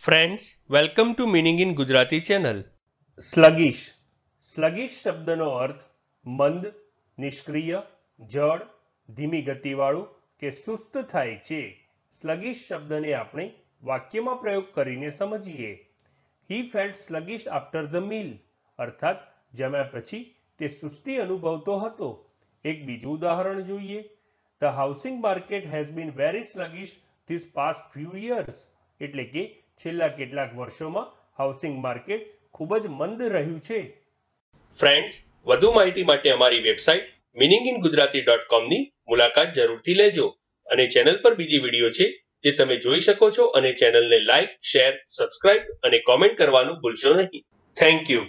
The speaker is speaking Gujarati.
friends welcome to meaning in Gujarati channel sluggish sluggish શબ્દનો અર્થ મંદ નિષ્ક્રિય જળ ધીમી ગતિવાળું કે સુસ્ત થાય છે સ્લગીશ શબ્દને આપણે વાક્યમાં પ્રયોગ કરીને સમજીએ he felt sluggish after the meal અર્થાત જમ્યા પછી તે સુસ્તી અનુભવતો હતો એક બીજું ઉદાહરણ જોઈએ the housing market has been very sluggish this past few years એટલે કે છેલ્લા કેટલાક વર્ષોમાં હાઉસિંગ માર્કેટ ખૂબ જ મંદ રહ્યું છે ફ્રેન્ડ્સ વધુ માહિતી માટે અમારી website meaning in Gujarati dot કોમની મુલાકાત જરૂરથી લેજો અને ચેનલ પર બીજી વિડીયો છે જે તમે જોઈ શકો છો અને ચેનલને લાઈક શેર સબસ્ક્રાઇબ અને કોમેન્ટ કરવાનું ભૂલશો નહીં થેન્ક યુ